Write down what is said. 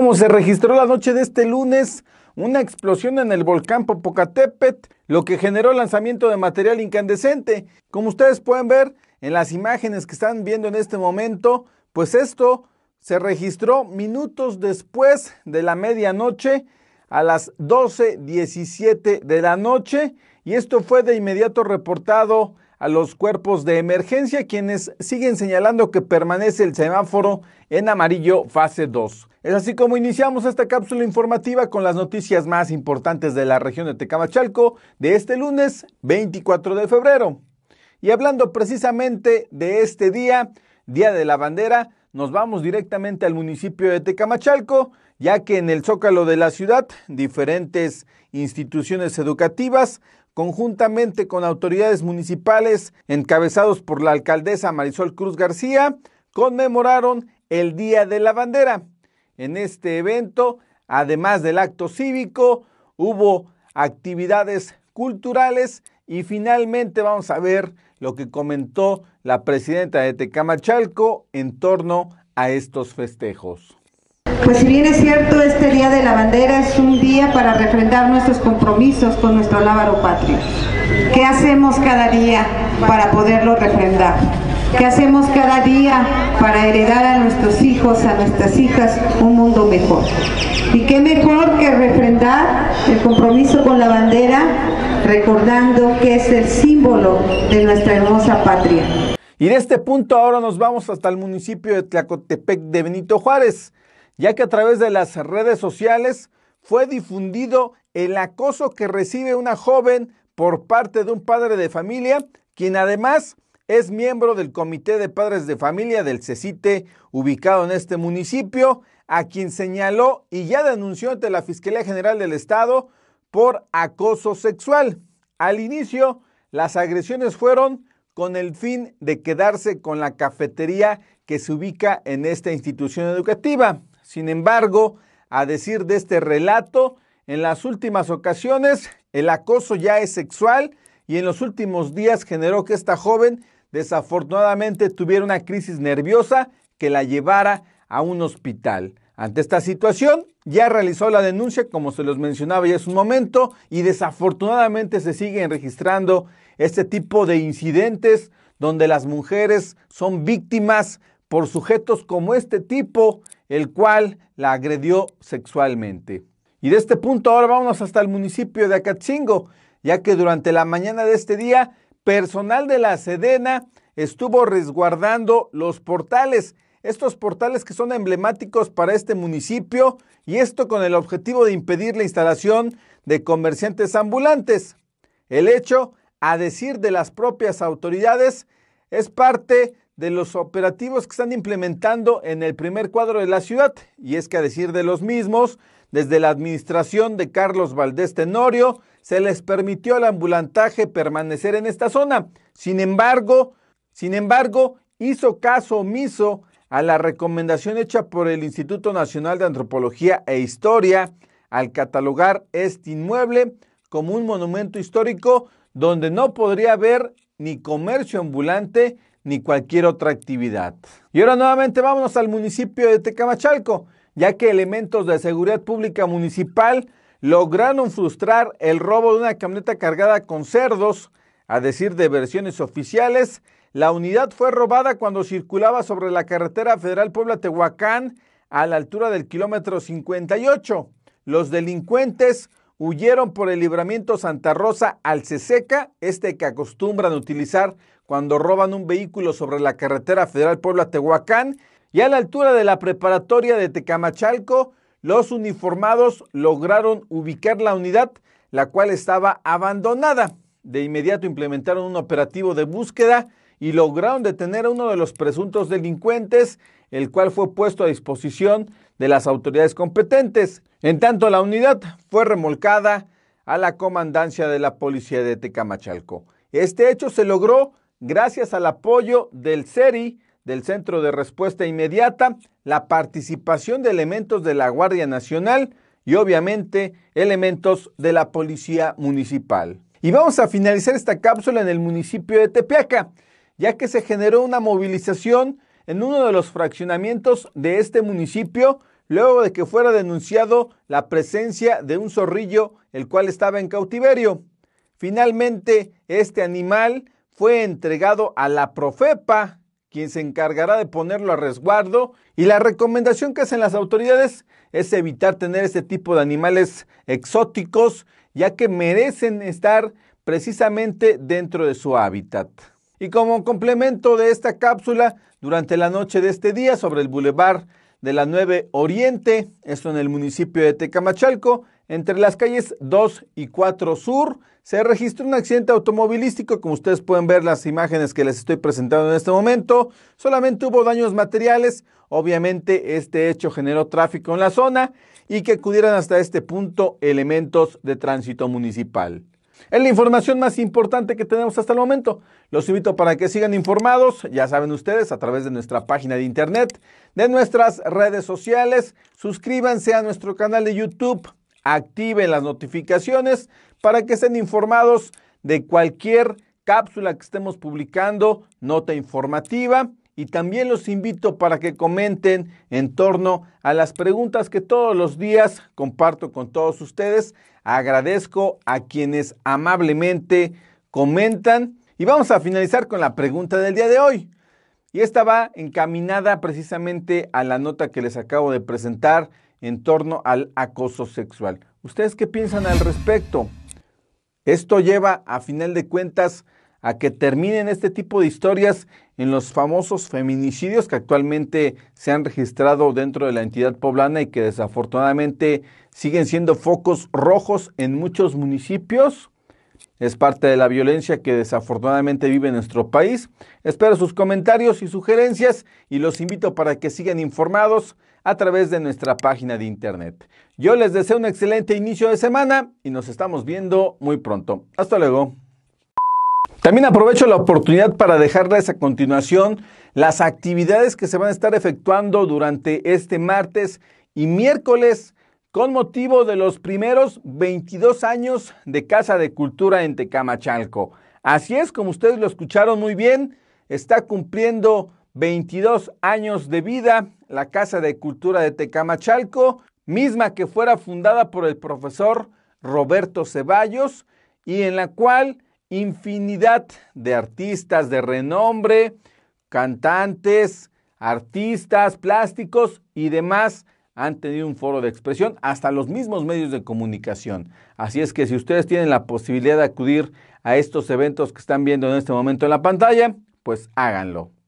como se registró la noche de este lunes una explosión en el volcán Popocatépetl, lo que generó el lanzamiento de material incandescente. Como ustedes pueden ver en las imágenes que están viendo en este momento, pues esto se registró minutos después de la medianoche a las 12.17 de la noche y esto fue de inmediato reportado a los cuerpos de emergencia, quienes siguen señalando que permanece el semáforo en amarillo fase 2. Es así como iniciamos esta cápsula informativa con las noticias más importantes de la región de Tecamachalco de este lunes 24 de febrero. Y hablando precisamente de este día, Día de la Bandera, nos vamos directamente al municipio de Tecamachalco, ya que en el zócalo de la ciudad diferentes instituciones educativas conjuntamente con autoridades municipales encabezados por la alcaldesa Marisol Cruz García, conmemoraron el Día de la Bandera. En este evento, además del acto cívico, hubo actividades culturales y finalmente vamos a ver lo que comentó la presidenta de Tecamachalco en torno a estos festejos. Pues si bien es cierto, este Día de la Bandera es un día para refrendar nuestros compromisos con nuestro lábaro patrio. ¿Qué hacemos cada día para poderlo refrendar? ¿Qué hacemos cada día para heredar a nuestros hijos, a nuestras hijas, un mundo mejor? ¿Y qué mejor que refrendar el compromiso con la bandera, recordando que es el símbolo de nuestra hermosa patria? Y de este punto ahora nos vamos hasta el municipio de Tlacotepec de Benito Juárez ya que a través de las redes sociales fue difundido el acoso que recibe una joven por parte de un padre de familia, quien además es miembro del Comité de Padres de Familia del CECITE, ubicado en este municipio, a quien señaló y ya denunció ante la Fiscalía General del Estado por acoso sexual. Al inicio, las agresiones fueron con el fin de quedarse con la cafetería que se ubica en esta institución educativa. Sin embargo, a decir de este relato, en las últimas ocasiones el acoso ya es sexual y en los últimos días generó que esta joven desafortunadamente tuviera una crisis nerviosa que la llevara a un hospital. Ante esta situación, ya realizó la denuncia, como se los mencionaba ya es un momento, y desafortunadamente se siguen registrando este tipo de incidentes donde las mujeres son víctimas por sujetos como este tipo el cual la agredió sexualmente. Y de este punto ahora vamos hasta el municipio de Acachingo ya que durante la mañana de este día, personal de la Sedena estuvo resguardando los portales, estos portales que son emblemáticos para este municipio, y esto con el objetivo de impedir la instalación de comerciantes ambulantes. El hecho, a decir de las propias autoridades, es parte de los operativos que están implementando en el primer cuadro de la ciudad. Y es que a decir de los mismos, desde la administración de Carlos Valdés Tenorio, se les permitió al ambulantaje permanecer en esta zona. Sin embargo, sin embargo, hizo caso omiso a la recomendación hecha por el Instituto Nacional de Antropología e Historia al catalogar este inmueble como un monumento histórico donde no podría haber ni comercio ambulante ni cualquier otra actividad. Y ahora nuevamente vámonos al municipio de Tecamachalco, ya que elementos de seguridad pública municipal lograron frustrar el robo de una camioneta cargada con cerdos. A decir de versiones oficiales, la unidad fue robada cuando circulaba sobre la carretera federal Puebla-Tehuacán a la altura del kilómetro 58. Los delincuentes huyeron por el libramiento Santa Rosa al Ceseca, este que acostumbran utilizar cuando roban un vehículo sobre la carretera federal Puebla-Tehuacán y a la altura de la preparatoria de Tecamachalco, los uniformados lograron ubicar la unidad, la cual estaba abandonada. De inmediato implementaron un operativo de búsqueda y lograron detener a uno de los presuntos delincuentes, el cual fue puesto a disposición de las autoridades competentes. En tanto, la unidad fue remolcada a la comandancia de la policía de Tecamachalco. Este hecho se logró gracias al apoyo del CERI, del Centro de Respuesta Inmediata, la participación de elementos de la Guardia Nacional y obviamente elementos de la Policía Municipal. Y vamos a finalizar esta cápsula en el municipio de Tepeaca, ya que se generó una movilización en uno de los fraccionamientos de este municipio luego de que fuera denunciado la presencia de un zorrillo el cual estaba en cautiverio. Finalmente, este animal fue entregado a la Profepa, quien se encargará de ponerlo a resguardo. Y la recomendación que hacen las autoridades es evitar tener este tipo de animales exóticos, ya que merecen estar precisamente dentro de su hábitat. Y como complemento de esta cápsula, durante la noche de este día sobre el bulevar de la 9 Oriente, esto en el municipio de Tecamachalco, entre las calles 2 y 4 Sur, se registró un accidente automovilístico, como ustedes pueden ver las imágenes que les estoy presentando en este momento. Solamente hubo daños materiales, obviamente este hecho generó tráfico en la zona y que acudieran hasta este punto elementos de tránsito municipal. Es la información más importante que tenemos hasta el momento. Los invito para que sigan informados, ya saben ustedes, a través de nuestra página de internet, de nuestras redes sociales. Suscríbanse a nuestro canal de YouTube activen las notificaciones para que estén informados de cualquier cápsula que estemos publicando, nota informativa. Y también los invito para que comenten en torno a las preguntas que todos los días comparto con todos ustedes. Agradezco a quienes amablemente comentan. Y vamos a finalizar con la pregunta del día de hoy. Y esta va encaminada precisamente a la nota que les acabo de presentar en torno al acoso sexual. ¿Ustedes qué piensan al respecto? Esto lleva, a final de cuentas, a que terminen este tipo de historias en los famosos feminicidios que actualmente se han registrado dentro de la entidad poblana y que desafortunadamente siguen siendo focos rojos en muchos municipios. Es parte de la violencia que desafortunadamente vive nuestro país. Espero sus comentarios y sugerencias y los invito para que sigan informados a través de nuestra página de internet. Yo les deseo un excelente inicio de semana y nos estamos viendo muy pronto. Hasta luego. También aprovecho la oportunidad para dejarles a continuación las actividades que se van a estar efectuando durante este martes y miércoles con motivo de los primeros 22 años de Casa de Cultura en Tecamachalco. Así es, como ustedes lo escucharon muy bien, está cumpliendo 22 años de vida, la Casa de Cultura de Tecamachalco, misma que fuera fundada por el profesor Roberto Ceballos y en la cual infinidad de artistas de renombre, cantantes, artistas, plásticos y demás han tenido un foro de expresión, hasta los mismos medios de comunicación. Así es que si ustedes tienen la posibilidad de acudir a estos eventos que están viendo en este momento en la pantalla, pues háganlo.